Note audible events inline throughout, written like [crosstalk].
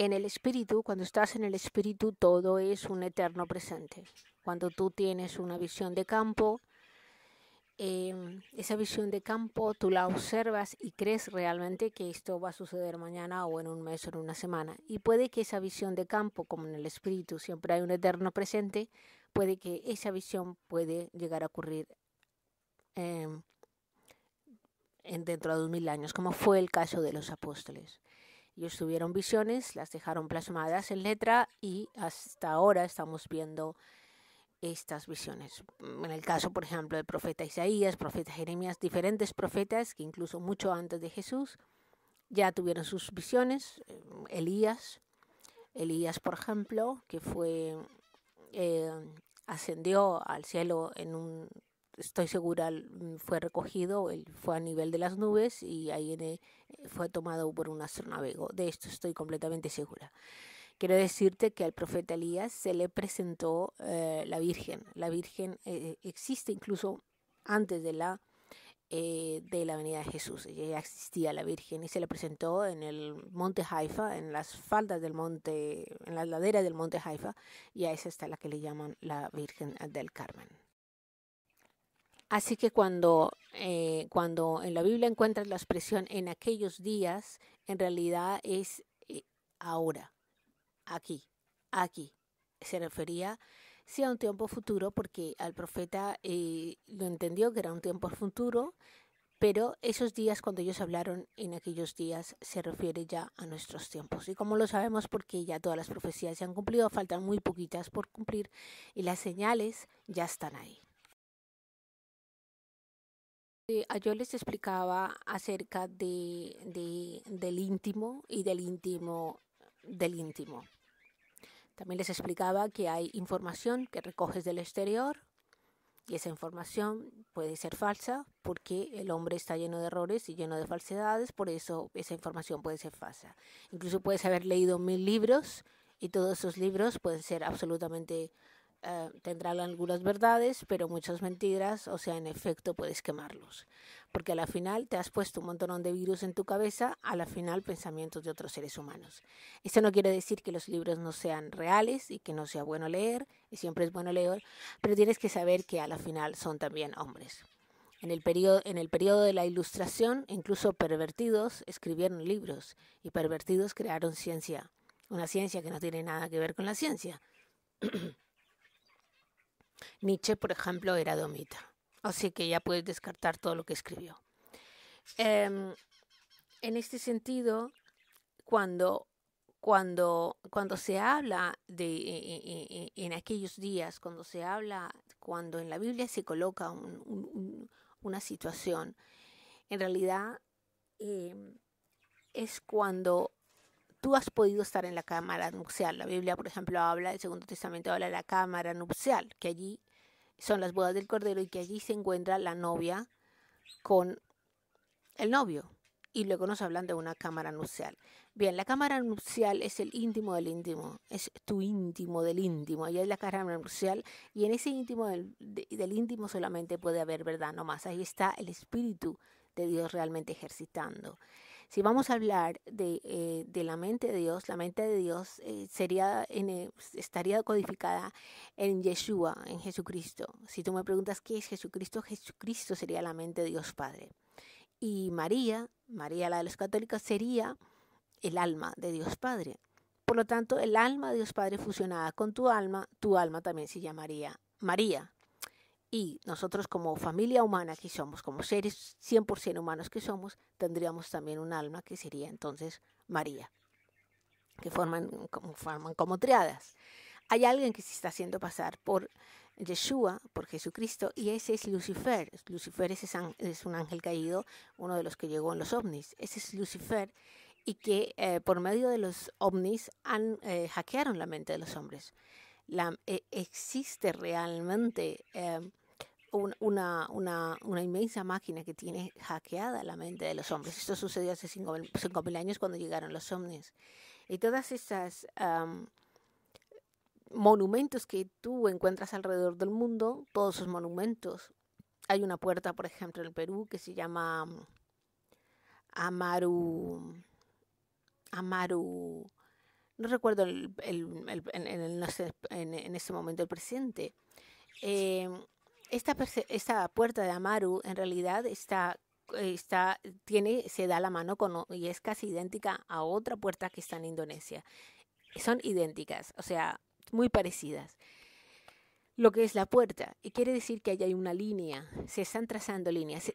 En el espíritu, cuando estás en el espíritu, todo es un eterno presente. Cuando tú tienes una visión de campo, em, esa visión de campo tú la observas y crees realmente que esto va a suceder mañana o en un mes o en una semana. Y puede que esa visión de campo, como en el espíritu siempre hay un eterno presente, puede que esa visión puede llegar a ocurrir em, en dentro de dos mil años, como fue el caso de los apóstoles. Ellos tuvieron visiones, las dejaron plasmadas en letra y hasta ahora estamos viendo estas visiones. Mm, en el caso, por ejemplo, del profeta Isaías, profeta Jeremías, diferentes profetas que incluso mucho antes de Jesús ya tuvieron sus visiones. Eh, Elías, Elías, por ejemplo, que fue eh, ascendió al cielo en un estoy segura, mm, fue recogido, fue a nivel de las nubes y ahí eh, fue tomado por un astronavego. De esto estoy completamente segura. Quiero decirte que al profeta Elías se le presentó eh, la Virgen. La Virgen eh, existe incluso antes de la, venida de Jesús. ya existía la Virgen y se le presentó en el monte Haifa, en las faldas del monte, en las laderas del monte Haifa, y a esa está la que le llaman la Virgen del Carmen. Así que cuando, eh, cuando en la Biblia encuentras la expresión en aquellos días, en realidad es eh, ahora, aquí, aquí. Se refería sí a un tiempo futuro porque al profeta eh, lo entendió que era un tiempo futuro, pero esos días cuando ellos hablaron en aquellos días se refiere ya a nuestros tiempos. Y como lo sabemos porque ya todas las profecías se han cumplido, faltan muy poquitas por cumplir y las señales ya están ahí. Eh, ah, yo les explicaba acerca del íntimo y del íntimo del íntimo. También les explicaba que hay información que recoges del exterior y esa información puede ser falsa porque el hombre está lleno de errores y lleno de falsedades, por eso esa información puede ser falsa. Incluso puedes haber leído mil libros y todos esos libros pueden ser absolutamente eh, tendrán algunas verdades, pero muchas mentiras, o sea, en efecto puedes quemarlos. Porque a la final te has puesto un montón de virus en tu cabeza, a la final pensamientos de otros seres humanos. Esto no quiere decir que los libros no sean reales y que no sea bueno leer, y siempre es bueno leer, pero tienes que saber que a la final son también hombres. En el, periodo, en el periodo de la Ilustración, incluso pervertidos escribieron libros y pervertidos crearon ciencia, una ciencia que no tiene nada que ver con la ciencia. [clears throat] Nietzsche, por ejemplo, era domita. Así que ya puedes descartar todo lo que escribió. Em, en este sentido, cuando, cuando, cuando se habla de, e, e, e, en, aquellos días, cuando se habla, cuando en la Biblia se coloca una situación, en realidad em, es cuando tú has podido estar en la cámara nupcial. La Biblia, por ejemplo, habla, el Segundo Testamento habla de la cámara nupcial, que allí son las bodas del Cordero y que allí se encuentra la novia con el novio. Y luego nos hablan de una cámara nupcial. Bien, la cámara nupcial es el íntimo del íntimo, es tu íntimo del íntimo, Ahí es la cámara nupcial y en ese íntimo del, del íntimo solamente puede haber verdad, no más. Ahí está el Espíritu de Dios realmente ejercitando. Si vamos a hablar eh, de, la mente de Dios, la mente de Dios eh, sería en, eh, estaría codificada en Yeshua, en Jesucristo. Si tú me preguntas qué es Jesucristo, Jesucristo sería la mente de Dios Padre. Y María, María la de los católicos, sería el alma de Dios Padre. Por lo tanto, el alma de Dios Padre fusionada con tu alma, tu alma también se llamaría María. Y nosotros como familia humana que somos, como seres 100% humanos que somos, tendríamos también un alma que sería entonces María, que forman como, forman como triadas. Hay alguien que se está haciendo pasar por Yeshua, por Jesucristo, y ese es Lucifer. Lucifer es, un ángel caído, uno de los que llegó en los ovnis. Ese es Lucifer y que eh, por medio de los ovnis han, eh, hackearon la mente de los hombres. La, eh, existe realmente em, una, una, inmensa máquina que tiene hackeada la mente de los hombres. Esto sucedió hace 5.000 años cuando llegaron los ovnis. Y todas esas... monumentos que tú encuentras alrededor del mundo, todos esos monumentos. Hay una puerta, por ejemplo, en el Perú que se llama Amaru. Amaru. No recuerdo el, el, en, ese momento el presente. Eh, esta, esta puerta de Amaru en realidad está Está, tiene, se da la mano con, y es casi idéntica a otra puerta que está en Indonesia. Son idénticas, o sea, muy parecidas. Lo que es la puerta, y quiere decir que allá hay una línea, se están trazando líneas.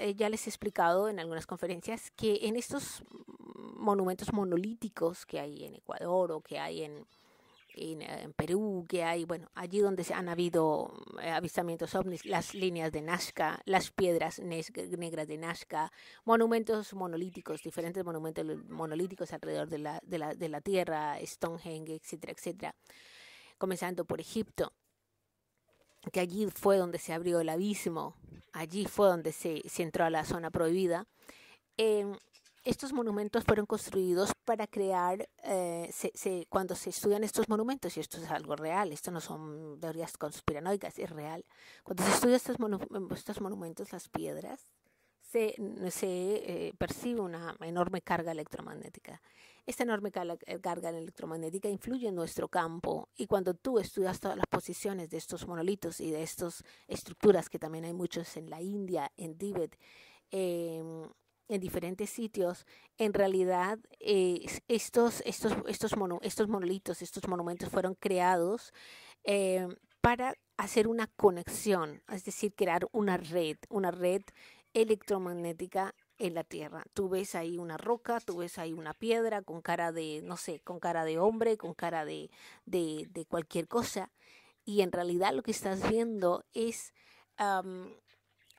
Eh, ya les he explicado en algunas conferencias que en estos mm, monumentos monolíticos que hay en Ecuador o que hay en, eh, en, Perú, que hay, bueno, allí donde han habido eh, avistamientos ovnis, las líneas de Nazca, las piedras negras de Nazca, monumentos monolíticos, diferentes monumentos monolíticos alrededor de la, de la, Tierra, Stonehenge, etcétera, etcétera, comenzando por Egipto que allí fue donde se abrió el abismo, allí fue donde se, entró a la zona prohibida estos monumentos fueron construidos para crear, eh, cuando se estudian estos monumentos, y esto es algo real, esto no son teorías conspiranoicas, es real, cuando se estudian estos, monumentos, las piedras, se, eh, percibe una enorme carga electromagnética. Esta enorme eh, carga, electromagnética influye en nuestro campo y cuando tú estudias todas las posiciones de estos monolitos y de estas estructuras, que también hay muchos en la India, en Tíbet, eh, en diferentes sitios, en realidad eh, estos, estos, estos, mono, estos monolitos, estos monumentos fueron creados eh, para hacer una conexión, es decir, crear una red, una red electromagnética en la tierra. Tú ves ahí una roca, tú ves ahí una piedra con cara de, no sé, con cara de hombre, con cara de, cualquier cosa. Y en realidad lo que estás viendo es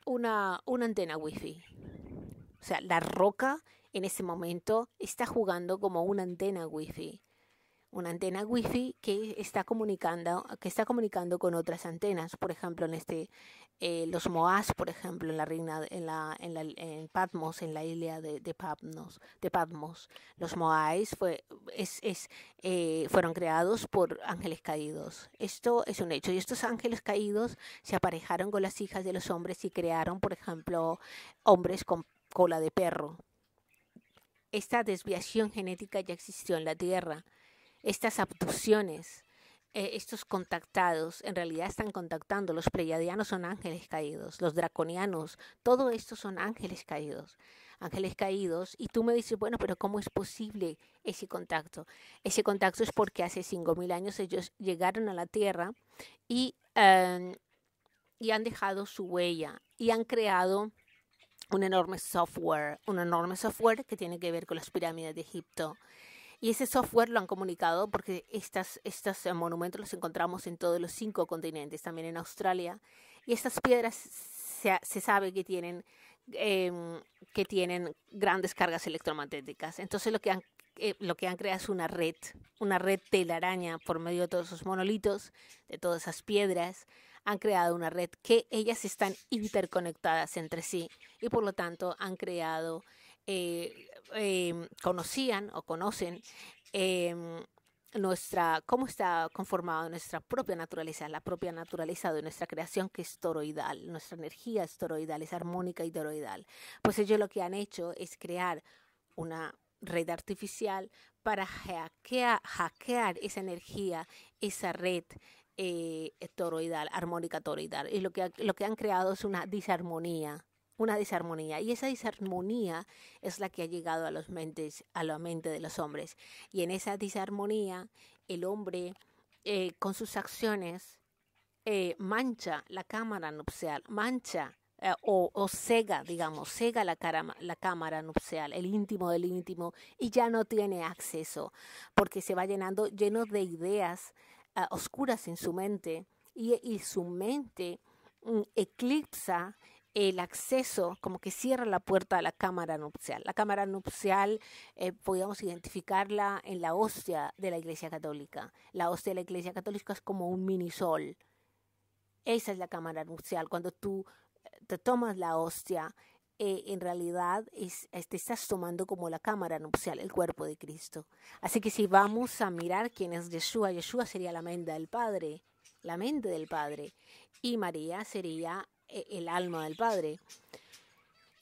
una, una antena wifi. O sea, la roca en ese momento está jugando como una antena wifi. Una antena wifi que está comunicando, que está comunicando con otras antenas. Por ejemplo, en este, eh, los Moas, por ejemplo, en la reina, en la, en, en Patmos, en la isla de, Patmos, de Los Moais fue, es, eh, fueron creados por ángeles caídos. Esto es un hecho. Y estos ángeles caídos se aparejaron con las hijas de los hombres y crearon, por ejemplo, hombres con cola de perro. Esta desviación genética ya existió en la Tierra. Estas abducciones, eh, estos contactados, en realidad están contactando. Los pleiadianos son ángeles caídos, los draconianos, todo esto son ángeles caídos. Ángeles caídos, y tú me dices, bueno, pero ¿cómo es posible ese contacto? Ese contacto es porque hace 5.000 años ellos llegaron a la Tierra y, eh, y han dejado su huella y han creado un enorme software, un enorme software que tiene que ver con las pirámides de Egipto. Y ese software lo han comunicado porque estos eh, monumentos los encontramos en todos los cinco continentes, también en Australia. Y estas piedras se, sabe que tienen, em, que tienen grandes cargas electromagnéticas. Entonces lo que han eh, lo que han creado es una red, una red telaraña por medio de todos esos monolitos, de todas esas piedras, han creado una red que ellas están interconectadas entre sí y por lo tanto han creado, eh, em, conocían o conocen em, nuestra, cómo está conformada nuestra propia naturaleza, la propia naturaleza de nuestra creación que es toroidal, nuestra energía es toroidal, es armónica y toroidal. Pues ellos lo que han hecho es crear una red artificial para hackear, hackear esa energía, esa red eh, toroidal, armónica toroidal. Y lo que, lo que han creado es una disarmonía una disarmonía y esa disarmonía es la que ha llegado a los mentes a la mente de los hombres y en esa disarmonía el hombre eh, con sus acciones eh, mancha la cámara nupcial mancha o, o, cega digamos cega la, la cámara nupcial el íntimo del íntimo y ya no tiene acceso porque se va llenando lleno de ideas oscuras en su mente y, y su mente mm, eclipsa el acceso, como que cierra la puerta a la cámara nupcial. La cámara nupcial eh, podríamos identificarla en la hostia de la Iglesia Católica. La hostia de la Iglesia Católica es como un minisol. Esa es la cámara nupcial. Cuando tú eh, te tomas la hostia, eh, en realidad te este, estás tomando como la cámara nupcial, el cuerpo de Cristo. Así que si vamos a mirar quién es Yeshua, Yeshua sería la mente del Padre, la mente del Padre, y María sería eh, el alma del Padre.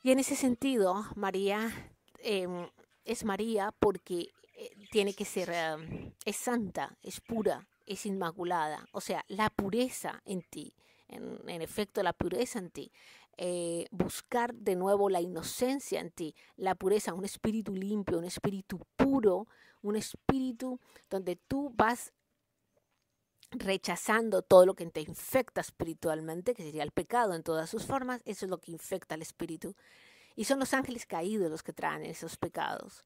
Y en ese sentido, María em, es María porque eh, tiene que ser, em, es santa, es pura, es inmaculada. O sea, la pureza en ti, en efecto, la pureza en ti eh, buscar de nuevo la inocencia en ti, la pureza, un espíritu limpio, un espíritu puro, un espíritu donde tú vas rechazando todo lo que te infecta espiritualmente, que sería el pecado en todas sus formas, eso es lo que infecta al espíritu. Y son los ángeles caídos los que traen esos pecados.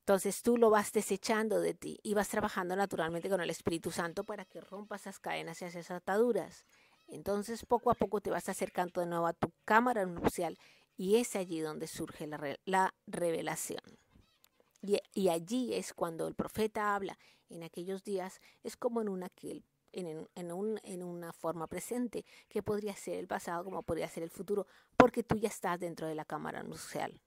Entonces tú lo vas desechando de ti y vas trabajando naturalmente con el Espíritu Santo para que rompa esas cadenas y esas ataduras. Entonces poco a poco te vas acercando de nuevo a tu cámara nupcial y es allí donde surge la, revelación. Y, allí es cuando el profeta habla. En aquellos días es como en una, en, en una forma presente, que podría ser el pasado como podría ser el futuro, porque tú ya estás dentro de la cámara nupcial.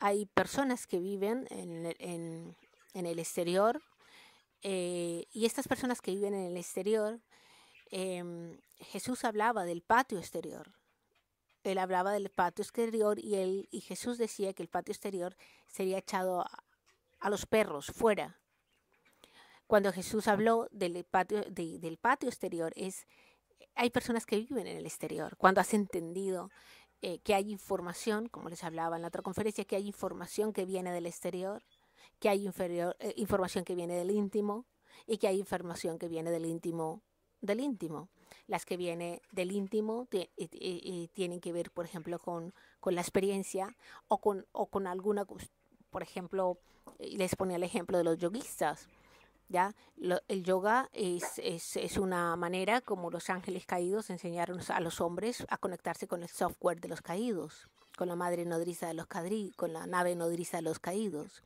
hay personas que viven en, el exterior eh, y estas personas que viven en el exterior, em, Jesús hablaba del patio exterior. Él hablaba del patio exterior y, Jesús decía que el patio exterior sería echado a, los perros fuera. Cuando Jesús habló del patio, del patio exterior, es hay personas que viven en el exterior. Cuando has entendido eh, que hay información, como les hablaba en la otra conferencia, que hay información que viene del exterior, que hay eh, información que viene del íntimo y que hay información que viene del íntimo del íntimo. Las que vienen del íntimo tienen que ver, por ejemplo, con, con la experiencia o con, o con alguna, por ejemplo, les ponía el ejemplo de los yoguistas ¿ya? el yoga es, una manera, como los ángeles caídos, enseñaron a los hombres a conectarse con el software de los caídos, con la madre nodriza de los caídos, con la nave nodriza de los caídos.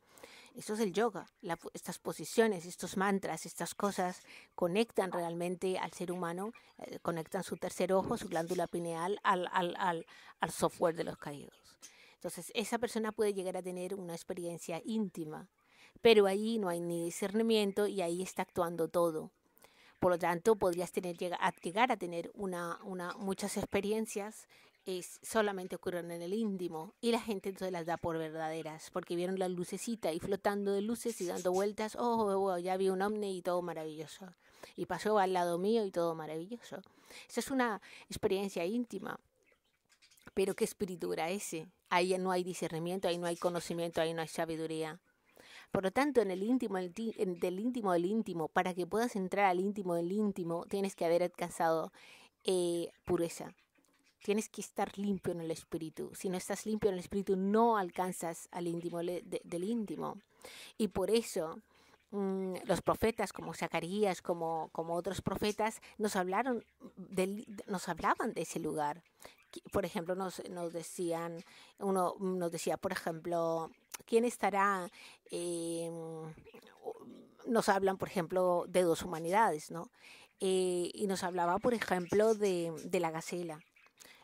Eso es el yoga. estas posiciones, estos mantras, estas cosas conectan realmente al ser humano, eh, conectan su tercer ojo, su glándula pineal al software de los caídos. Entonces, esa persona puede llegar a tener una experiencia íntima pero ahí no hay ni discernimiento y ahí está actuando todo. Por lo tanto, podrías tener, llegar a tener una, muchas experiencias es, solamente ocurren en el íntimo y la gente entonces las da por verdaderas porque vieron la lucecita y flotando de luces y dando vueltas, oh, oh, oh, ya vi un ovni y todo maravilloso. Y pasó al lado mío y todo maravilloso. Esa es una experiencia íntima. Pero qué espíritu ese? Ahí no hay discernimiento, ahí no hay conocimiento, ahí no hay sabiduría. Por lo tanto, en el íntimo del íntimo del íntimo, para que puedas entrar al íntimo del íntimo, tienes que haber alcanzado eh, pureza. Tienes que estar limpio en el espíritu. Si no estás limpio en el espíritu, no alcanzas al íntimo del íntimo. Y por eso mm, los profetas como Zacarías, como, como otros profetas, nos, hablaron del nos hablaban de ese lugar, por ejemplo, nos, nos decían, uno mm, nos decía, por ejemplo, ¿quién estará? Eh, nos hablan, por ejemplo, de dos humanidades, ¿no? Eh, y nos hablaba, por ejemplo, de, la gacela.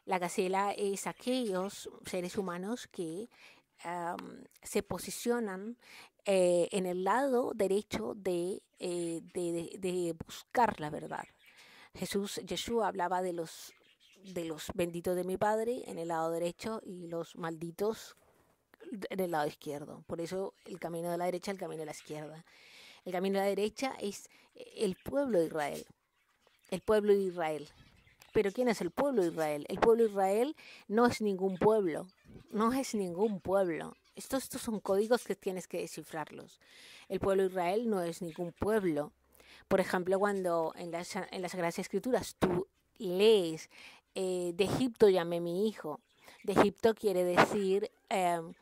La gacela es aquellos seres humanos que se posicionan eh, en el lado derecho de, de, de, buscar la verdad. Jesús, Yeshua hablaba de los de los benditos de mi padre en el lado derecho y los malditos en el lado izquierdo. Por eso el camino de la derecha, el camino de la izquierda. El camino de la derecha es eh, el pueblo de Israel. El pueblo de Israel. Pero ¿quién es el pueblo de Israel? El pueblo de Israel no es ningún pueblo. No es ningún pueblo. Estos, estos son códigos que tienes que descifrarlos. El pueblo de Israel no es ningún pueblo. Por ejemplo, cuando en las, en las Sagradas Escrituras tú lees eh, de Egipto llamé mi hijo. De Egipto quiere decir em,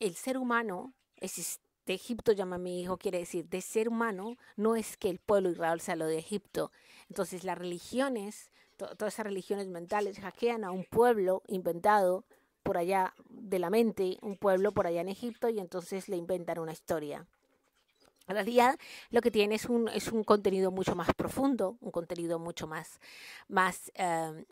el ser humano, de Egipto llama mi hijo, quiere decir de ser humano, no es que el pueblo Israel lo de Egipto. Entonces las religiones, todas esas religiones mentales hackean a un pueblo inventado por allá de la mente, un pueblo por allá en Egipto y entonces le inventan una historia. En realidad lo que tiene es un, contenido mucho más profundo, un contenido mucho más, más em,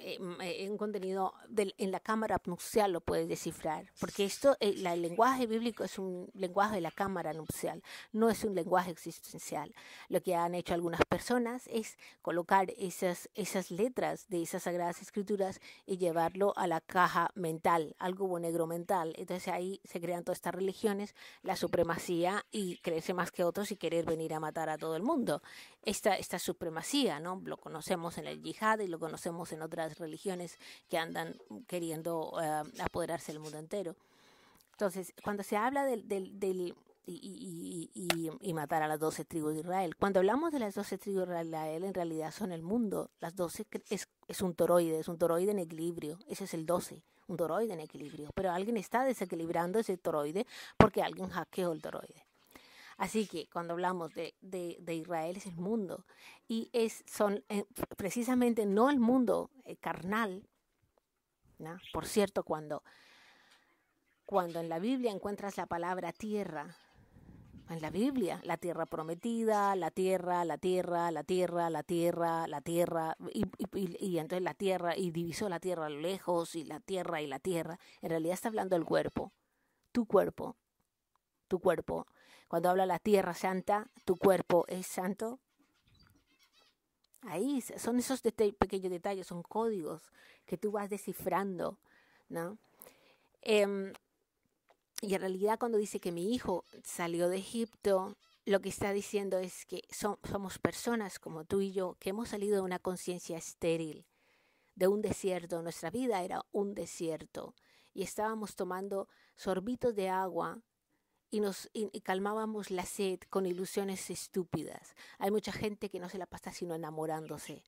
eh, eh, un contenido en la cámara nupcial lo puedes descifrar, porque esto, eh, el, lenguaje bíblico es un lenguaje de la cámara nupcial, no es un lenguaje existencial. Lo que han hecho algunas personas es colocar esas, esas letras de esas sagradas escrituras y llevarlo a la caja mental, algo negro mental. Entonces ahí se crean todas estas religiones, la supremacía y creerse más que otros y querer venir a matar a todo el mundo. Esta, esta supremacía, ¿no? Lo conocemos en el yihad y lo conocemos en otras religiones que andan queriendo ah, apoderarse del mundo entero. Entonces, cuando se habla del, y, matar a las doce tribus de Israel. Cuando hablamos de las doce tribus de Israel, en realidad son el mundo. Las doce es, es, un toroide, es un toroide en equilibrio. Ese es el doce, un toroide en equilibrio. Pero alguien está desequilibrando ese toroide porque alguien hackeó el toroide. Así que cuando hablamos de, Israel es el mundo y es, son eh, precisamente no el mundo eh, carnal. Por cierto, cuando, cuando en la Biblia encuentras la palabra tierra, en la Biblia, la tierra prometida, la tierra, la tierra, la tierra, la tierra, la tierra, y, y, entonces la tierra, y divisó la tierra a lo lejos, y la tierra, y la tierra. En realidad está hablando del cuerpo, tu cuerpo, tu cuerpo, cuando habla la tierra santa, tu cuerpo es santo. Ahí son esos pequeños detalles, son códigos que tú vas descifrando, ¿no? Em, y en realidad cuando dice que mi hijo salió de Egipto, lo que está diciendo es que somos personas como tú y yo que hemos salido de una conciencia estéril, de un desierto. Nuestra vida era un desierto y estábamos tomando sorbitos de agua y nos calmábamos la sed con ilusiones estúpidas. Hay mucha gente que no se la pasa sino enamorándose.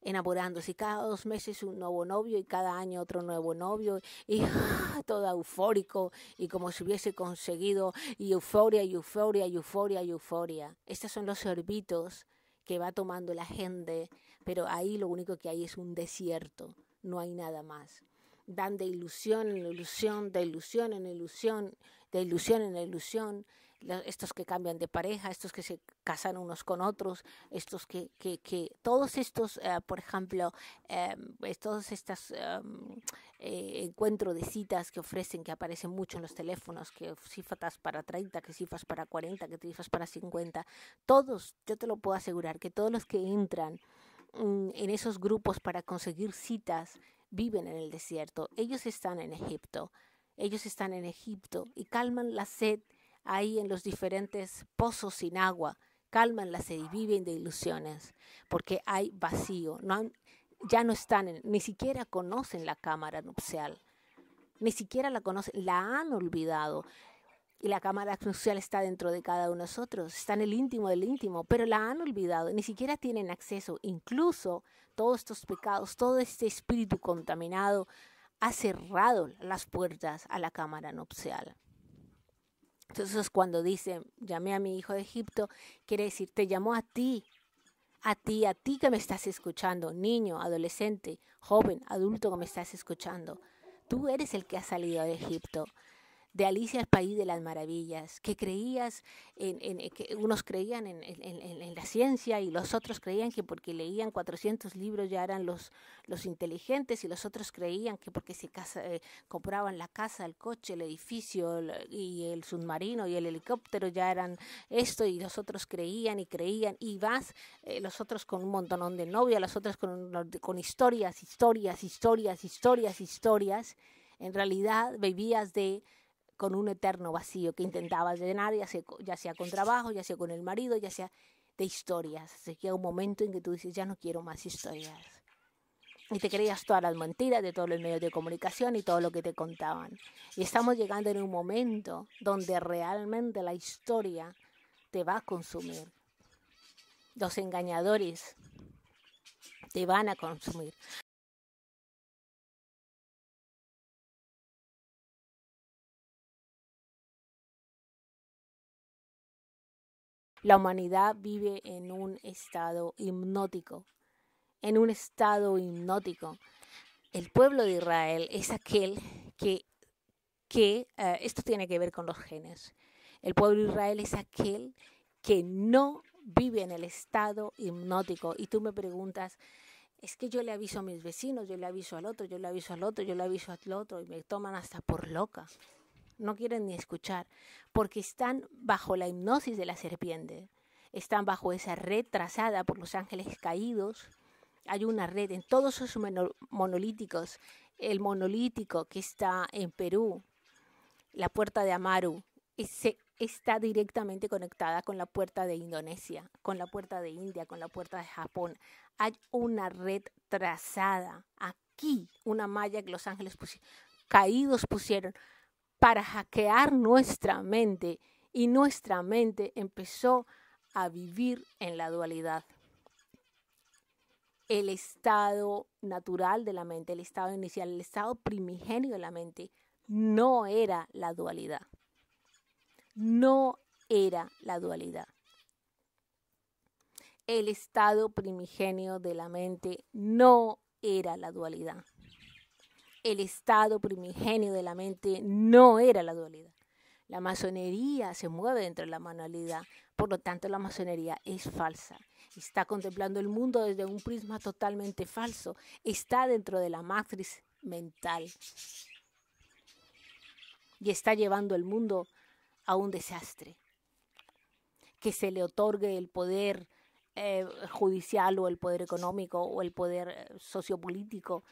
Enamorándose. Y cada dos meses un nuevo novio y cada año otro nuevo novio. Y [laughs] todo eufórico y como si hubiese conseguido. Y euforia, y euforia, y euforia, y euforia. Estos son los orbitos que va tomando la gente. Pero ahí lo único que hay es un desierto. No hay nada más dan de ilusión en ilusión, de ilusión en ilusión, de ilusión en la ilusión, estos que cambian de pareja, estos que se casan unos con otros, estos que, que, que todos estos, eh, por ejemplo, em, pues, todos estos em, eh, encuentros de citas que ofrecen, que aparecen mucho en los teléfonos, que cifras para 30, que cifras para 40, que cifras para 50, todos, yo te lo puedo asegurar, que todos los que entran mm, en esos grupos para conseguir citas viven en el desierto, ellos están en Egipto. Ellos están en Egipto y calman la sed ahí en los diferentes pozos sin agua, calman la sed y viven de ilusiones, porque hay vacío, ya no están, ni siquiera conocen la cámara nupcial, ni siquiera la conocen, la han olvidado. Y la cámara nupcial está dentro de cada uno de nosotros, está en el íntimo del íntimo, pero la han olvidado, ni siquiera tienen acceso, incluso todos estos pecados, todo este espíritu contaminado, ha cerrado las puertas a la cámara nupcial. Entonces cuando dice, llamé a mi hijo de Egipto, quiere decir, te llamó a ti, a ti, a ti que me estás escuchando, niño, adolescente, joven, adulto que me estás escuchando. Tú eres el que ha salido de Egipto de Alicia el País de las Maravillas, que creías, en, eh, que unos creían en, la ciencia y los otros creían que porque leían 400 libros ya eran los, los inteligentes y los otros creían que porque se eh, compraban la casa, el coche, el edificio y el submarino y el helicóptero ya eran esto y los otros creían y creían y vas, eh, los otros con un montonón de novia, los otros con, con historias, historias, historias, historias, historias. En realidad vivías de con un eterno vacío que intentaba llenar, ya sea, con trabajo, ya sea con el marido, ya sea de historias. Se llega un momento en que tú dices, ya no quiero más historias. Y te creías todas las mentiras de todos los medios de comunicación y todo lo que te contaban. Y estamos llegando en un momento donde realmente la historia te va a consumir. Los engañadores te van a consumir. La humanidad vive en un estado hipnótico, en un estado hipnótico. El pueblo de Israel es aquel que, que eh, esto tiene que ver con los genes. El pueblo de Israel es aquel que no vive en el estado hipnótico. Y tú me preguntas, es que yo le aviso a mis vecinos, yo le aviso al otro, yo le aviso al otro, yo le aviso al otro, y me toman hasta por loca no quieren ni escuchar, porque están bajo la hipnosis de la serpiente, están bajo esa red trazada por los ángeles caídos. Hay una red en todos esos monolíticos, el monolítico que está en Perú, la puerta de Amaru, ese está directamente conectada con la puerta de Indonesia, con la puerta de India, con la puerta de Japón. Hay una red trazada aquí, una malla que los ángeles caídos pusieron para hackear nuestra mente y nuestra mente empezó a vivir en la dualidad. El estado natural de la mente, el estado inicial, el estado primigenio de la mente, no era la dualidad. No era la dualidad. El estado primigenio de la mente no era la dualidad el estado primigenio de la mente no era la dualidad. La masonería se mueve dentro de la manualidad, por lo tanto la masonería es falsa. Está contemplando el mundo desde un prisma totalmente falso. Está dentro de la matriz mental. Y está llevando el mundo a un desastre. Que se le otorgue el poder eh, judicial o el poder económico o el poder eh, sociopolítico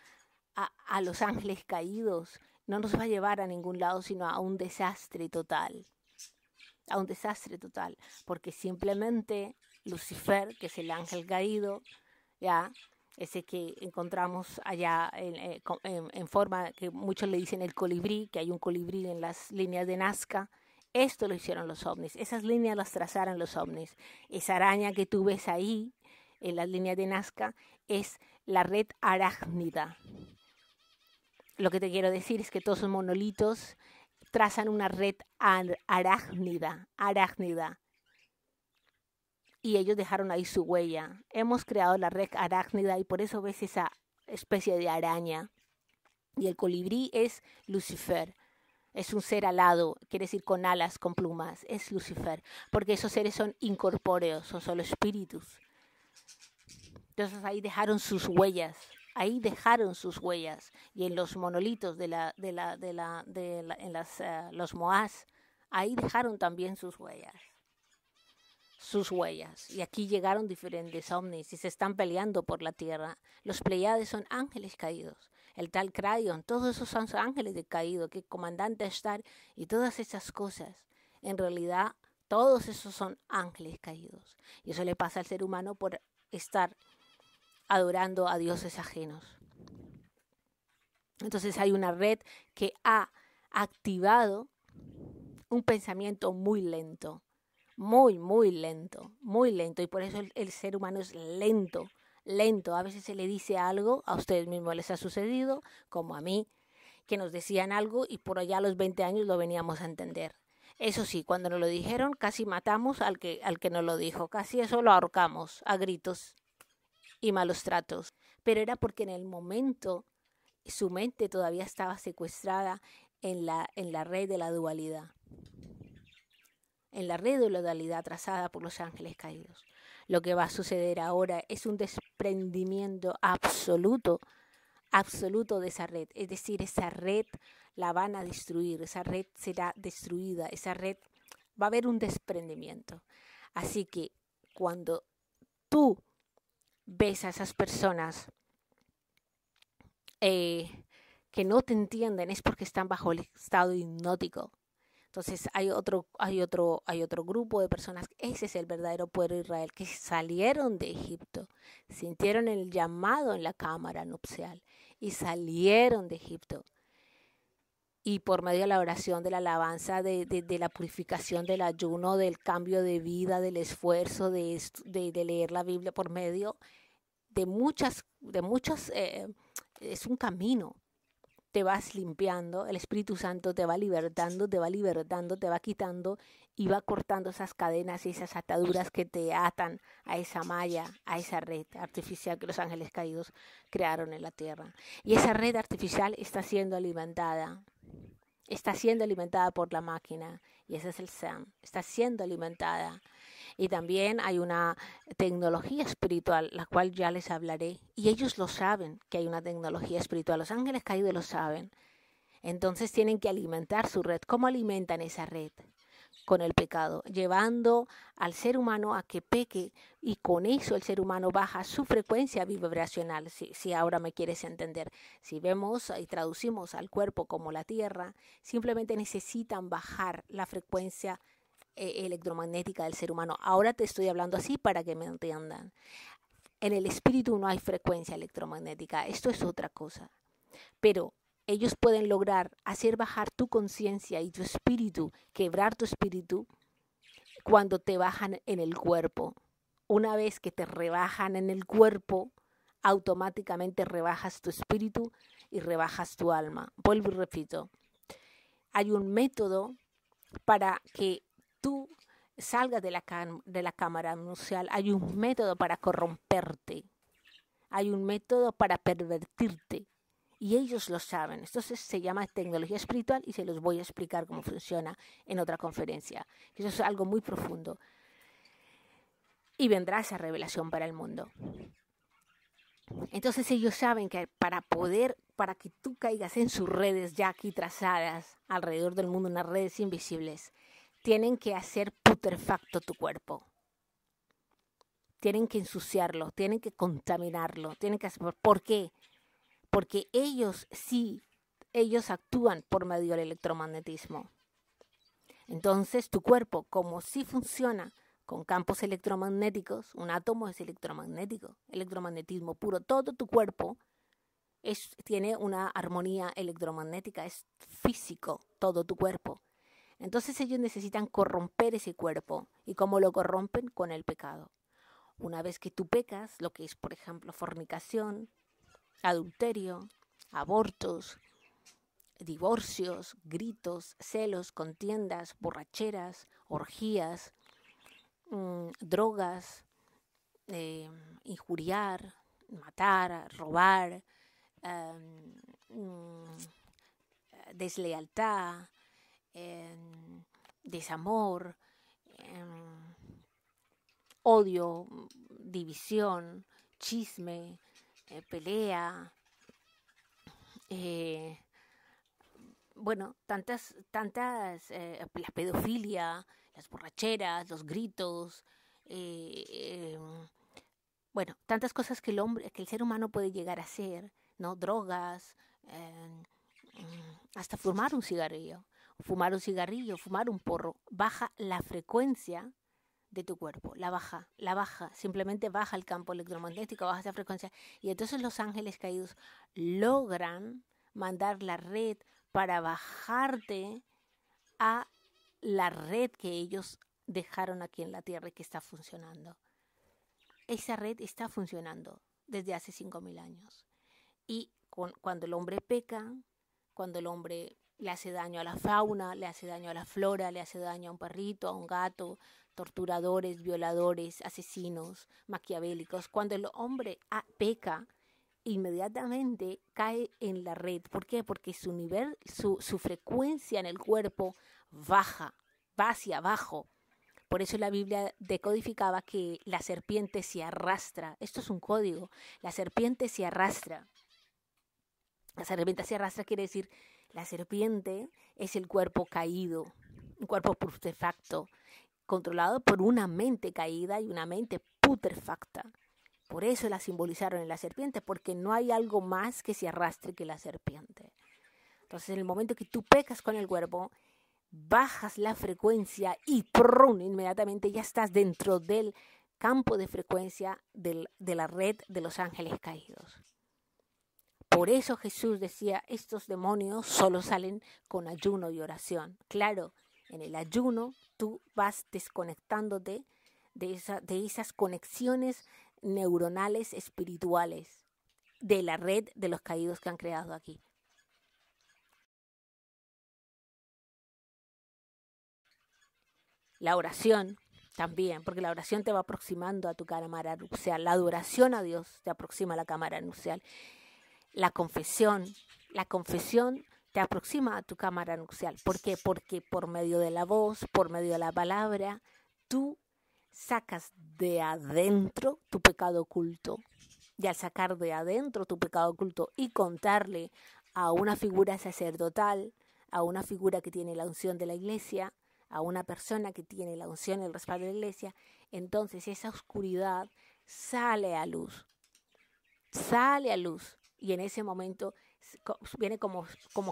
a, los ángeles caídos, no nos va a llevar a ningún lado, sino a un desastre total. A un desastre total. Porque simplemente Lucifer, que es el ángel caído, ya ese que encontramos allá eh, en, forma que muchos le dicen el colibrí, que hay un colibrí en las líneas de Nazca. Esto lo hicieron los ovnis, esas líneas las trazaron los ovnis. Esa araña que tú ves ahí, en las líneas de Nazca, es la red arácnida. Lo que te quiero decir es que todos los monolitos trazan una red arácnida, arácnida. Y ellos dejaron ahí su huella. Hemos creado la red arácnida y por eso ves esa especie de araña. Y el colibrí es Lucifer. Es un ser alado, quiere decir con alas, con plumas. Es Lucifer. Porque esos seres son incorpóreos, son solo espíritus. Entonces ahí dejaron sus huellas ahí dejaron sus huellas y en los monolitos de la de la de eh, los moás ahí dejaron también sus huellas sus huellas y aquí llegaron diferentes ovnis y se están peleando por la tierra los pleiades son ángeles caídos el tal Crayon, todos esos son ángeles caídos. caído que comandante Star y todas esas cosas en realidad todos esos son ángeles caídos y eso le pasa al ser humano por estar adorando a dioses ajenos. Entonces hay una red que ha activado un pensamiento muy lento, muy, muy lento, muy lento. Y por eso el, ser humano es lento, lento. A veces se le dice algo, a ustedes mismos les ha sucedido, como a mí, que nos decían algo y por allá a los 20 años lo veníamos a entender. Eso sí, cuando nos lo dijeron, casi matamos al que, al que nos lo dijo, casi eso lo ahorcamos a gritos y malos tratos, pero era porque en el momento su mente todavía estaba secuestrada en la, en la red de la dualidad, en la red de la dualidad trazada por los ángeles caídos. Lo que va a suceder ahora es un desprendimiento absoluto, absoluto de esa red, es decir, esa red la van a destruir, esa red será destruida, esa red va a haber un desprendimiento. Así que cuando tú ves a esas personas eh, que no te entienden es porque están bajo el estado hipnótico. Entonces hay otro, hay otro, hay otro grupo de personas, ese es el verdadero pueblo de Israel, que salieron de Egipto, sintieron el llamado en la cámara nupcial y salieron de Egipto y por medio de la oración, de la alabanza, de, de, la purificación, del ayuno, del cambio de vida, del esfuerzo, de, de leer la Biblia, por medio de muchas, de muchas, eh, es un camino. Te vas limpiando, el Espíritu Santo te va libertando, te va libertando, te va quitando y va cortando esas cadenas y esas ataduras que te atan a esa malla, a esa red artificial que los ángeles caídos crearon en la tierra. Y esa red artificial está siendo alimentada está siendo alimentada por la máquina y ese es el Zen, está siendo alimentada. Y también hay una tecnología espiritual, la cual ya les hablaré. Y ellos lo saben, que hay una tecnología espiritual. Los ángeles caídos lo saben. Entonces tienen que alimentar su red. ¿Cómo alimentan esa red? con el pecado, llevando al ser humano a que peque y con eso el ser humano baja su frecuencia vibracional, si, ahora me quieres entender. Si vemos y traducimos al cuerpo como la Tierra, simplemente necesitan bajar la frecuencia eh, electromagnética del ser humano. Ahora te estoy hablando así para que me entiendan. En el espíritu no hay frecuencia electromagnética, esto es otra cosa. Pero ellos pueden lograr hacer bajar tu conciencia y tu espíritu, quebrar tu espíritu, cuando te bajan en el cuerpo. Una vez que te rebajan en el cuerpo, automáticamente rebajas tu espíritu y rebajas tu alma. Vuelvo y repito, hay un método para que tú salgas de la, de la cámara nupcial, hay un método para corromperte, hay un método para pervertirte, y ellos lo saben. Entonces se llama tecnología espiritual y se los voy a explicar cómo funciona en otra conferencia. Eso es algo muy profundo. Y vendrá esa revelación para el mundo. Entonces ellos saben que para poder, para que tú caigas en sus redes ya aquí trazadas alrededor del mundo, unas redes invisibles, tienen que hacer putrefacto tu cuerpo. Tienen que ensuciarlo, tienen que contaminarlo, tienen que hacer... ¿Por qué? porque ellos sí, ellos actúan por medio del electromagnetismo. Entonces tu cuerpo, como sí funciona con campos electromagnéticos, un átomo es electromagnético, electromagnetismo puro, todo tu cuerpo tiene una armonía electromagnética, es físico todo tu cuerpo. Entonces ellos necesitan corromper ese cuerpo. ¿Y cómo lo corrompen? Con el pecado. Una vez que tú pecas, lo que es, por ejemplo, fornicación, adulterio, abortos, divorcios, gritos, celos, contiendas, borracheras, orgías, mm, drogas, em, injuriar, matar, robar, em, mm, deslealtad, em, desamor, odio, división, chisme, eh, pelea, eh, bueno, tantas, tantas, eh, la pedofilia, las borracheras, los gritos, eh, bueno, tantas cosas que el hombre, que el ser humano puede llegar a hacer, ¿no? Drogas, mm, hasta fumar un cigarrillo, fumar un cigarrillo, fumar un porro, baja la frecuencia de tu cuerpo, la baja, la baja, simplemente baja el campo electromagnético, baja esa frecuencia y entonces los ángeles caídos logran mandar la red para bajarte a la red que ellos dejaron aquí en la Tierra y que está funcionando. Esa red está funcionando desde hace 5.000 años. Y cuando el hombre peca, cuando el hombre le hace daño a la fauna, le hace daño a la flora, le hace daño a un perrito, a un gato, torturadores, violadores, asesinos, maquiavélicos. Cuando el hombre ah, peca, inmediatamente cae en la red. ¿Por qué? Porque su nivel, su, frecuencia en el cuerpo baja, va hacia abajo. Por eso la Biblia decodificaba que la serpiente se arrastra. Esto es un código. La serpiente se arrastra. La serpiente se arrastra quiere decir la serpiente es el cuerpo caído, un cuerpo putrefacto, controlado por una mente caída y una mente putrefacta. Por eso la simbolizaron en la serpiente, porque no hay algo más que se arrastre que la serpiente. Entonces, en el momento que tú pecas con el cuerpo, bajas la frecuencia y prun, inmediatamente ya estás dentro del campo de frecuencia de la red de los ángeles caídos. Por eso Jesús decía, estos demonios solo salen con ayuno y oración. Claro, en el ayuno tú vas desconectándote de, esas conexiones neuronales espirituales de la red de los caídos que han creado aquí. La oración también, porque la oración te va aproximando a tu cámara nupcial. La adoración a Dios te aproxima a la cámara nupcial la confesión, la confesión te aproxima a tu cámara nupcial. ¿Por qué? Porque por medio de la voz, por medio de la palabra, tú sacas de adentro tu pecado oculto. Y al sacar de adentro tu pecado oculto y contarle a una figura sacerdotal, a una figura que tiene la unción de la iglesia, a una persona que tiene la unción y el respaldo de la iglesia, entonces esa oscuridad sale a luz. Sale a luz y en ese momento viene como,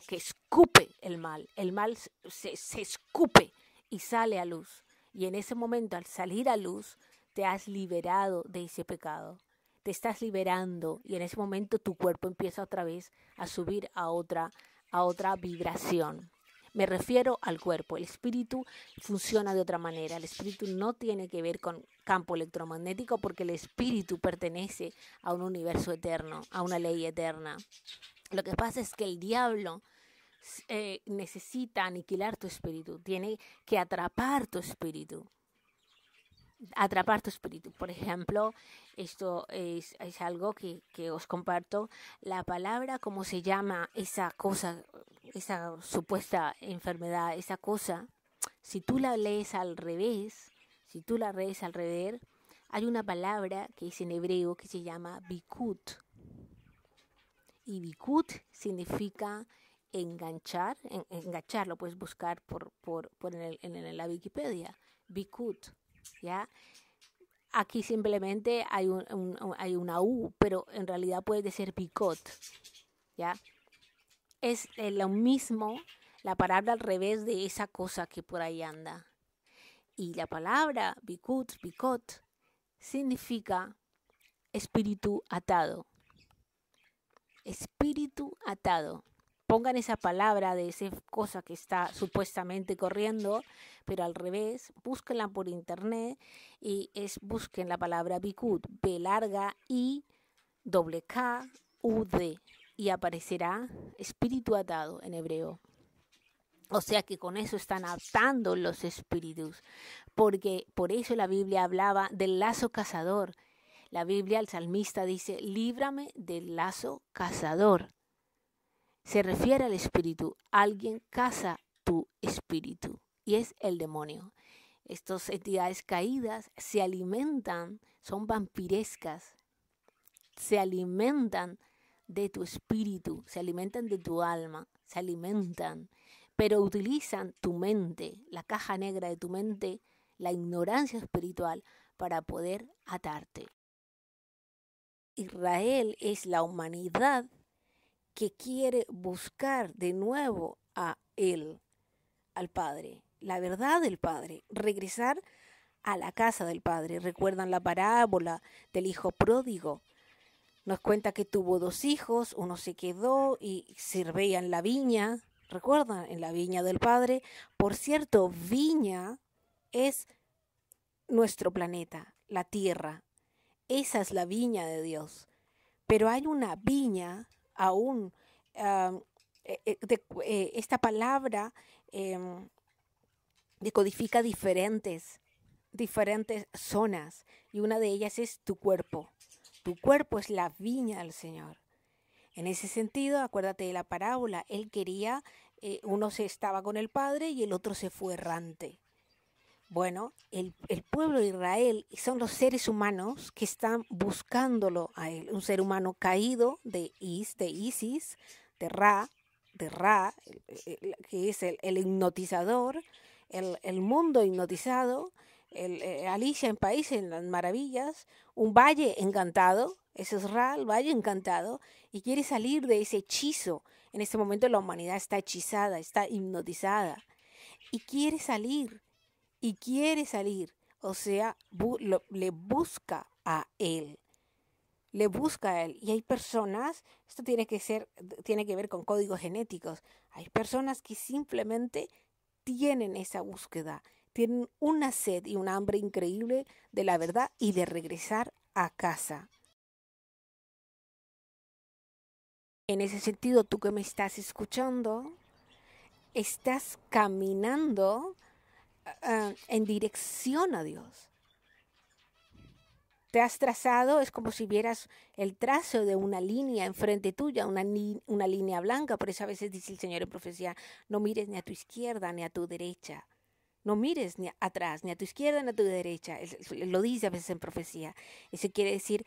que escupe el mal, el mal se, se escupe y sale a luz. Y en ese momento, al salir a luz, te has liberado de ese pecado, te estás liberando y en ese momento tu cuerpo empieza otra vez a subir a otra, a otra vibración. Me refiero al cuerpo. El espíritu funciona de otra manera. El espíritu no tiene que ver con campo electromagnético porque el espíritu pertenece a un universo eterno, a una ley eterna. Lo que pasa es que el diablo eh, necesita aniquilar tu espíritu, tiene que atrapar tu espíritu atrapar tu espíritu. Por ejemplo, esto es, algo que, os comparto. La palabra, como se llama esa cosa, esa supuesta enfermedad, esa cosa, si tú la lees al revés, si tú la lees al revés, hay una palabra que es en hebreo que se llama bikut. Y bikut significa enganchar, enganchar, lo puedes buscar por, por, en, en la Wikipedia, bikut ¿ya? Aquí simplemente hay, hay una U, pero en realidad puede ser picot, ¿ya? Es eh, lo mismo la palabra al revés de esa cosa que por ahí anda. Y la palabra bicut bicot, significa espíritu atado. Espíritu atado pongan esa palabra de esa cosa que está supuestamente corriendo, pero al revés, búsquenla por internet y es busquen la palabra Bigud, B larga I doble K U D y aparecerá espíritu atado en hebreo. O sea que con eso están atando los espíritus, porque por eso la Biblia hablaba del lazo cazador. La Biblia, el salmista dice, líbrame del lazo cazador se refiere al espíritu. Alguien caza tu espíritu y es el demonio. Estas entidades caídas se alimentan, son vampirescas, se alimentan de tu espíritu, se alimentan de tu alma, se alimentan, pero utilizan tu mente, la caja negra de tu mente, la ignorancia espiritual para poder atarte. Israel es la humanidad que quiere buscar de nuevo a Él, al Padre, la verdad del Padre, regresar a la casa del Padre. Recuerdan la parábola del Hijo Pródigo. Nos cuenta que tuvo dos hijos, uno se quedó y servía en la viña. Recuerdan, en la viña del Padre. Por cierto, viña es nuestro planeta, la Tierra. Esa es la viña de Dios. Pero hay una viña aún eh, eh, eh, esta palabra em, decodifica diferentes, diferentes zonas y una de ellas es tu cuerpo. Tu cuerpo es la viña del Señor. En ese sentido, acuérdate de la parábola, él quería, uno se estaba con el Padre y el otro se fue errante. Bueno, el, pueblo de Israel son los seres humanos que están buscándolo a él. Un ser humano caído de, Isis, de Ra, de Ra, que es el, hipnotizador, el, mundo hipnotizado, eh, Alicia en País en las Maravillas, un valle encantado, ese es Ra, el valle encantado, y quiere salir de ese hechizo. En este momento la humanidad está hechizada, está hipnotizada, y quiere salir y quiere salir, o sea, le busca a él. Le busca a él. Y hay personas, esto tiene que ser, tiene que ver con códigos genéticos. Hay personas que simplemente tienen esa búsqueda, tienen una sed y un hambre increíble de la verdad y de regresar a casa. En ese sentido, tú que me estás escuchando, estás caminando Ah, en dirección a Dios. Te has trazado, es como si vieras el trazo de una línea enfrente tuya, una, una línea blanca. Por eso a veces dice el Señor en profecía, no mires ni a tu izquierda ni a tu derecha. No mires ni atrás, ni a tu izquierda ni a tu derecha. Lo dice a veces en profecía. Eso quiere decir,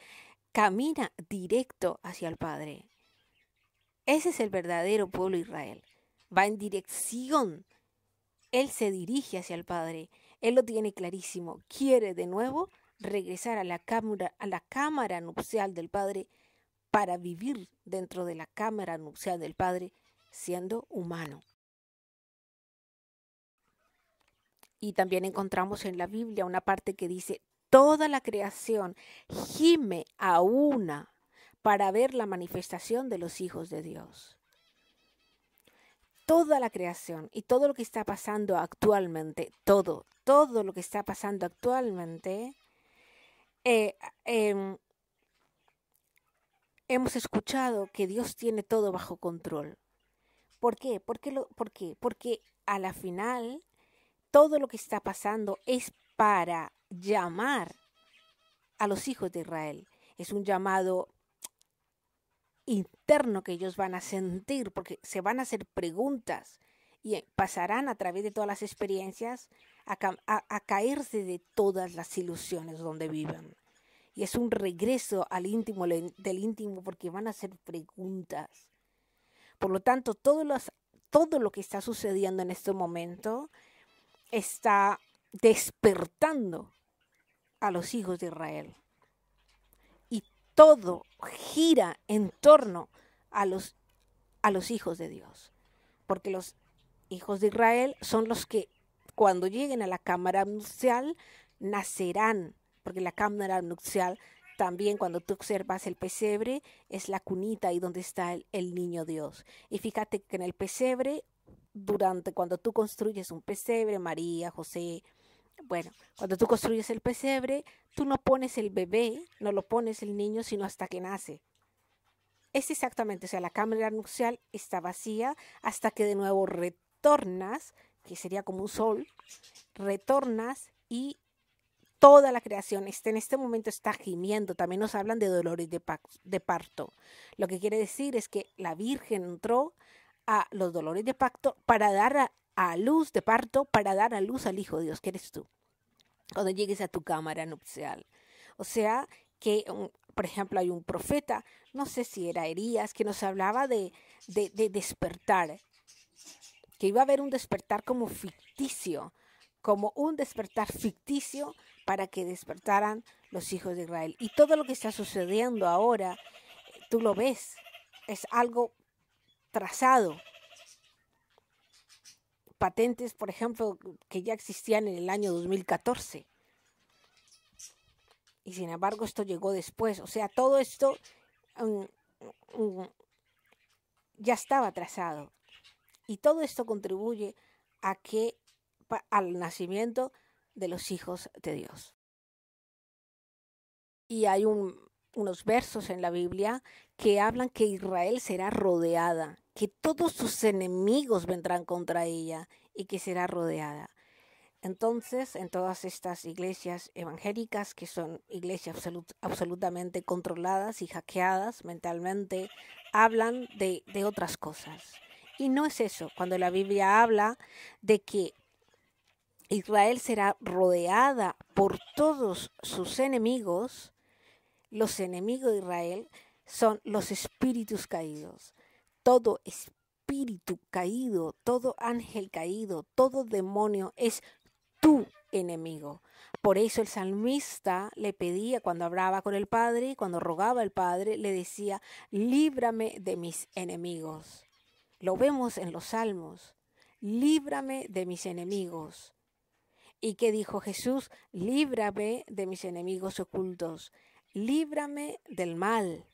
camina directo hacia el Padre. Ese es el verdadero pueblo de Israel. Va en dirección él se dirige hacia el Padre. Él lo tiene clarísimo. Quiere de nuevo regresar a la cámara, la cámara nupcial del Padre para vivir dentro de la cámara nupcial del Padre siendo humano. Y también encontramos en la Biblia una parte que dice, toda la creación gime a una para ver la manifestación de los hijos de Dios toda la creación y todo lo que está pasando actualmente, todo, todo lo que está pasando actualmente, eh, em, hemos escuchado que Dios tiene todo bajo control. ¿Por qué? ¿Por qué, lo, ¿Por qué? Porque a la final todo lo que está pasando es para llamar a los hijos de Israel. Es un llamado interno que ellos van a sentir, porque se van a hacer preguntas y eh, pasarán a través de todas las experiencias a, caerse de todas las ilusiones donde viven Y es un regreso al íntimo del íntimo porque van a hacer preguntas. Por lo tanto, todo lo que está sucediendo en este momento está despertando a los hijos de Israel todo gira en torno a los, a los hijos de Dios, porque los hijos de Israel son los que cuando lleguen a la cámara nupcial nacerán, porque la cámara nupcial también cuando tú observas el pesebre es la cunita ahí donde está el, el niño Dios. Y fíjate que en el pesebre, durante cuando tú construyes un pesebre, María, José, bueno, cuando tú construyes el pesebre, tú no pones el bebé, no lo pones el niño, sino hasta que nace. Es exactamente, o sea, la cámara nupcial está vacía hasta que de nuevo retornas, que sería como un sol, retornas y toda la creación está, en este momento está gimiendo. También nos hablan de dolores de, de parto. Lo que quiere decir es que la Virgen entró a los dolores de pacto para dar a, a luz de parto para dar a luz al Hijo de Dios, que eres tú, cuando llegues a tu cámara nupcial. O sea, que, um, por ejemplo, hay un profeta, no sé si era Herías, que nos hablaba de, de, de despertar, que iba a haber un despertar como ficticio, como un despertar ficticio para que despertaran los hijos de Israel. Y todo lo que está sucediendo ahora, tú lo ves, es algo trazado, patentes, por ejemplo, que ya existían en el año 2014. Y sin embargo, esto llegó después. O sea, todo esto mm, mm, ya estaba trazado. Y todo esto contribuye a que al nacimiento de los hijos de Dios. Y hay unos versos en la Biblia que hablan que Israel será rodeada que todos sus enemigos vendrán contra ella y que será rodeada. Entonces, en todas estas iglesias evangélicas, que son iglesias absolutamente controladas y hackeadas mentalmente, hablan de otras cosas. Y no es eso, cuando la Biblia habla de que Israel será rodeada por todos sus enemigos, los enemigos de Israel son los espíritus caídos, todo espíritu caído, todo ángel caído, todo demonio es tu enemigo. Por eso el salmista le pedía cuando hablaba con el Padre, cuando rogaba al Padre, le decía, líbrame de mis enemigos. Lo vemos en los salmos, líbrame de mis enemigos. ¿Y qué dijo Jesús? Líbrame de mis enemigos ocultos, líbrame del mal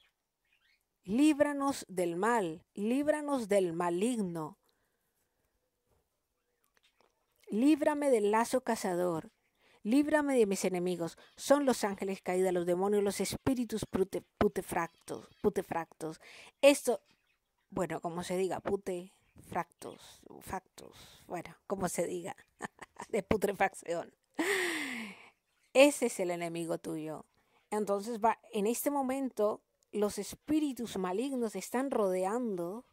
líbranos del mal, líbranos del maligno. Líbrame del lazo cazador, líbrame de mis enemigos. Son los ángeles caídos, los demonios, los espíritus putefractos, putefractos. Esto, bueno, como se diga, putefractos, factos, bueno, como se diga, [laughs] de putrefacción. Ese es el enemigo tuyo. Entonces va, en este momento los espíritus malignos están rodeando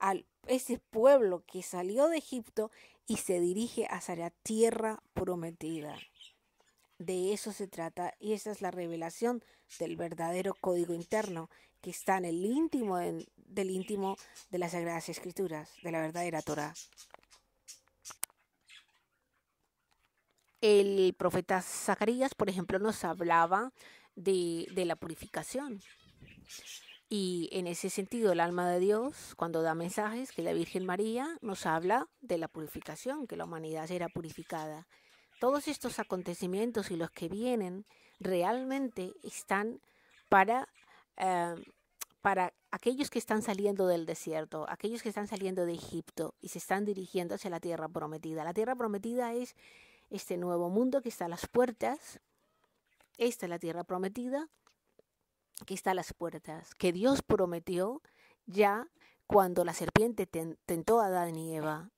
a ese pueblo que salió de Egipto y se dirige hacia la tierra prometida. De eso se trata y esa es la revelación del verdadero código interno que está en el íntimo de, del íntimo de las Sagradas Escrituras, de la verdadera Torah. El profeta Zacarías, por ejemplo, nos hablaba de, la purificación. Y en ese sentido, el alma de Dios, cuando da mensajes, que la Virgen María nos habla de la purificación, que la humanidad será purificada. Todos estos acontecimientos y los que vienen realmente están para, eh, para aquellos que están saliendo del desierto, aquellos que están saliendo de Egipto y se están dirigiendo hacia la tierra prometida. La tierra prometida es este nuevo mundo que está a las puertas esta es la tierra prometida, que está a las puertas, que Dios prometió ya cuando la serpiente tentó a Adán y Eva.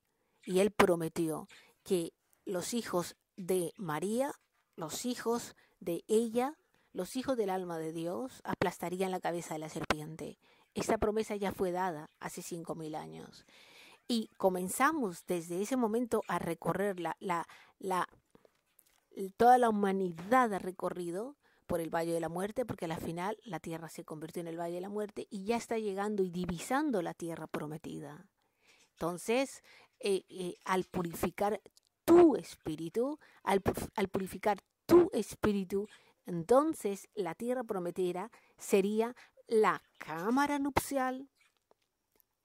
Y él prometió que los hijos de María, los hijos de ella, los hijos del alma de Dios, aplastarían la cabeza de la serpiente. Esta promesa ya fue dada hace cinco mil años. Y comenzamos desde ese momento a recorrer la, la, la toda la humanidad ha recorrido por el Valle de la Muerte, porque al final la tierra se convirtió en el Valle de la Muerte y ya está llegando y divisando la tierra prometida. Entonces, eh, eh, al purificar tu espíritu, al, al purificar tu espíritu, entonces la tierra prometida sería la cámara nupcial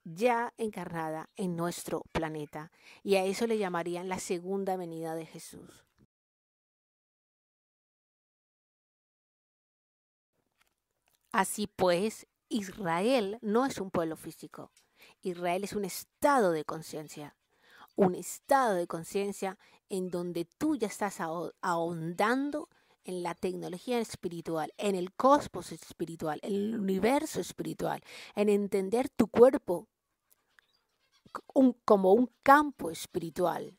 ya encarnada en nuestro planeta. Y a eso le llamarían la segunda venida de Jesús. Así pues, Israel no es un pueblo físico. Israel es un estado de conciencia. Un estado de conciencia en donde tú ya estás ahondando en la tecnología espiritual, en el cosmos espiritual, en el universo espiritual, en entender tu cuerpo como un campo espiritual,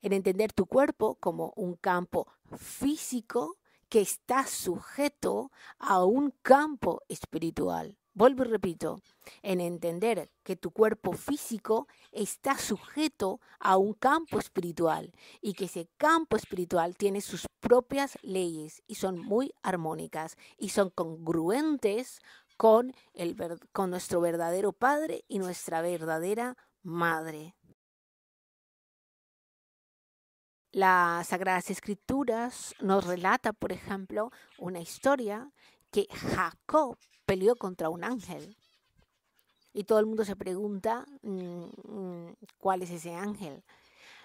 en entender tu cuerpo como un campo físico que está sujeto a un campo espiritual. Vuelvo y repito, en entender que tu cuerpo físico está sujeto a un campo espiritual y que ese campo espiritual tiene sus propias leyes y son muy armónicas y son congruentes con nuestro verdadero Padre y nuestra verdadera Madre. Las Sagradas Escrituras nos relata, por ejemplo, una historia que Jacob peleó contra un ángel. Y todo el mundo se pregunta mm, mm, cuál es ese ángel.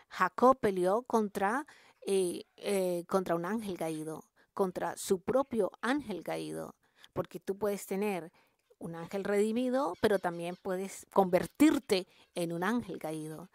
Jacob peleó contra, eh, eh, contra un ángel caído, contra su propio ángel caído. Porque tú puedes tener un ángel redimido, pero también puedes convertirte en un ángel caído.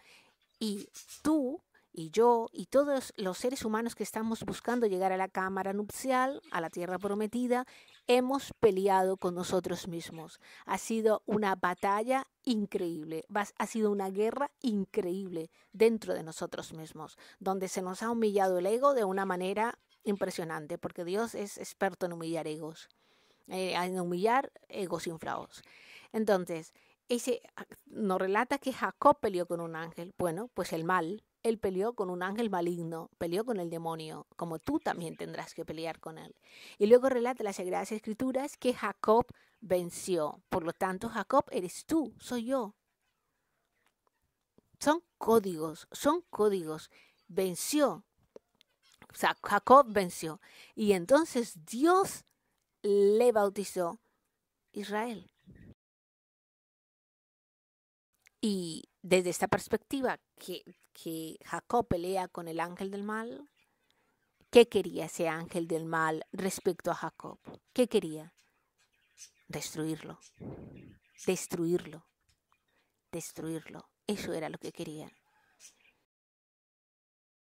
Y tú y yo y todos los seres humanos que estamos buscando llegar a la cámara nupcial, a la tierra prometida, hemos peleado con nosotros mismos. Ha sido una batalla increíble, ha sido una guerra increíble dentro de nosotros mismos, donde se nos ha humillado el ego de una manera impresionante, porque Dios es experto en humillar egos, eh, en humillar egos inflados. Entonces, ese ah, nos relata que Jacob peleó con un ángel. Bueno, pues el mal, él peleó con un ángel maligno, peleó con el demonio, como tú también tendrás que pelear con él. Y luego relata las Sagradas Escrituras que Jacob venció. Por lo tanto, Jacob eres tú, soy yo. Son códigos, son códigos. Venció. O sea, Jacob venció. Y entonces Dios le bautizó Israel. Y desde esta perspectiva que, Jacob pelea con el ángel del mal, ¿qué quería ese ángel del mal respecto a Jacob? ¿Qué quería? Destruirlo, destruirlo, destruirlo. Eso era lo que quería.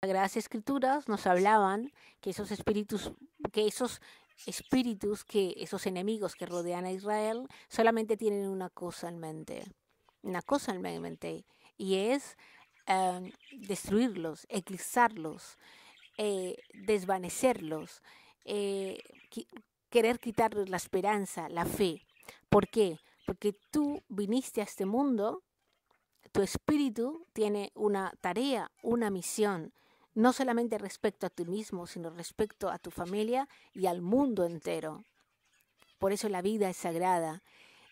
Las Sagradas Escrituras nos hablaban que esos espíritus, que esos espíritus, que esos enemigos que rodean a Israel solamente tienen una cosa en mente, una cosa en el y es em, destruirlos, eclipsarlos, eh, desvanecerlos, eh, querer quitarles la esperanza, la fe. ¿Por qué? Porque tú viniste a este mundo, tu espíritu tiene una tarea, una misión, no solamente respecto a ti mismo, sino respecto a tu familia y al mundo entero. Por eso la vida es sagrada.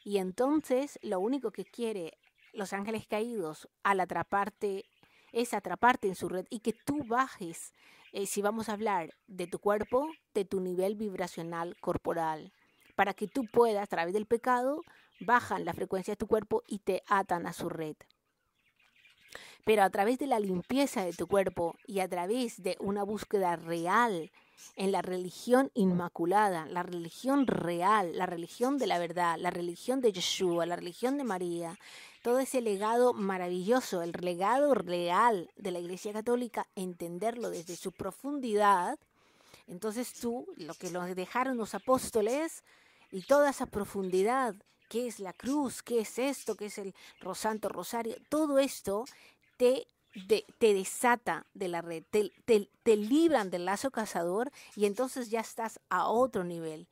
Y entonces lo único que quiere los ángeles caídos al atraparte, es atraparte en su red y que tú bajes, eh, si vamos a hablar de tu cuerpo, de tu nivel vibracional corporal, para que tú puedas, a través del pecado, bajan la frecuencia de tu cuerpo y te atan a su red. Pero a través de la limpieza de tu cuerpo y a través de una búsqueda real en la religión inmaculada, la religión real, la religión de la verdad, la religión de Yeshua, la religión de María, todo ese legado maravilloso, el legado real de la Iglesia Católica, entenderlo desde su profundidad, entonces tú, lo que nos dejaron los apóstoles y toda esa profundidad, qué es la cruz, qué es esto, qué es el Rosanto Rosario, todo esto te te desata de la red, te, te libran del lazo cazador y entonces ya estás a otro nivel.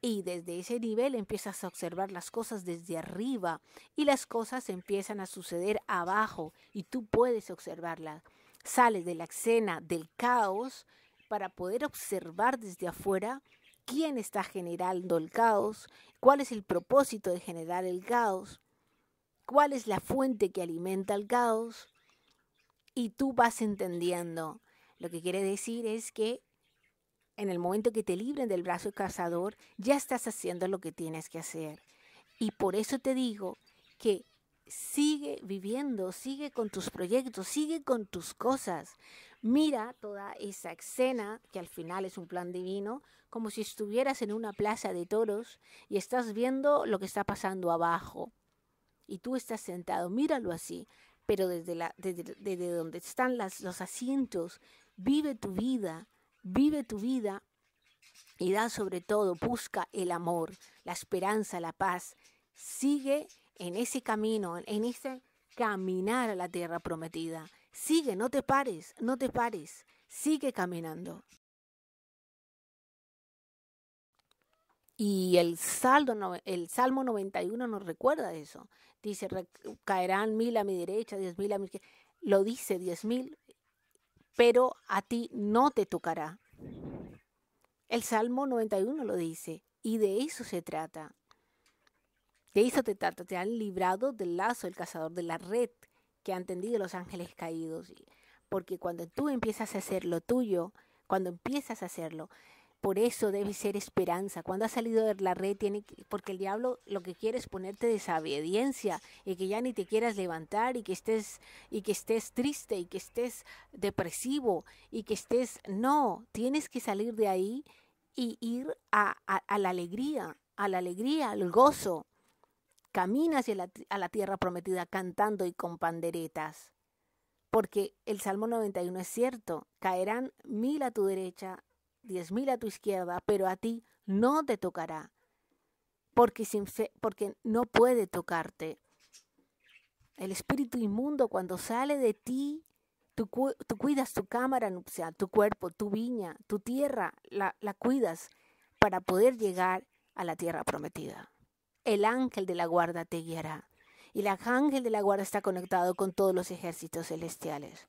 Y desde ese nivel empiezas a observar las cosas desde arriba y las cosas empiezan a suceder abajo y tú puedes observarlas. Sales de la escena del caos para poder observar desde afuera quién está generando el caos, cuál es el propósito de generar el caos, cuál es la fuente que alimenta el caos y tú vas entendiendo. Lo que quiere decir es que en el momento que te libren del brazo cazador, ya estás haciendo lo que tienes que hacer. Y por eso te digo que sigue viviendo, sigue con tus proyectos, sigue con tus cosas. Mira toda esa escena, que al final es un plan divino, como si estuvieras en una plaza de toros y estás viendo lo que está pasando abajo. Y tú estás sentado, míralo así pero desde, desde, donde están los asientos, vive tu vida, vive tu vida y da sobre todo, busca el amor, la esperanza, la paz. Sigue en ese camino, en ese caminar a la tierra prometida. Sigue, no te pares, no te pares, sigue caminando. Y el, el Salmo 91 nos recuerda eso. Dice, caerán mil a mi derecha, diez mil a mi izquierda. Lo dice, diez mil, pero a ti no te tocará. El Salmo 91 lo dice, y de eso se trata. De eso te trata, te han librado del lazo del cazador, de la red que han tendido los ángeles caídos. Porque cuando tú empiezas a hacer lo tuyo, cuando empiezas a hacerlo, por eso debe ser esperanza. Cuando has salido de la red, tiene porque el diablo lo que quiere es ponerte desobediencia y que ya ni te quieras levantar y que estés y que estés triste y que estés depresivo y que estés no, tienes que salir de ahí y ir a, la alegría, a la alegría, al gozo. Caminas hacia a la tierra prometida cantando y con panderetas. Porque el Salmo 91 es cierto, caerán mil a tu derecha diez mil a tu izquierda, pero a ti no te tocará, porque, sin, porque no puede tocarte. El espíritu inmundo cuando sale de ti, tú, cuidas tu cámara nupcial, tu cuerpo, tu viña, tu tierra, la, la cuidas para poder llegar a la tierra prometida. El ángel de la guarda te guiará y el ángel de la guarda está conectado con todos los ejércitos celestiales.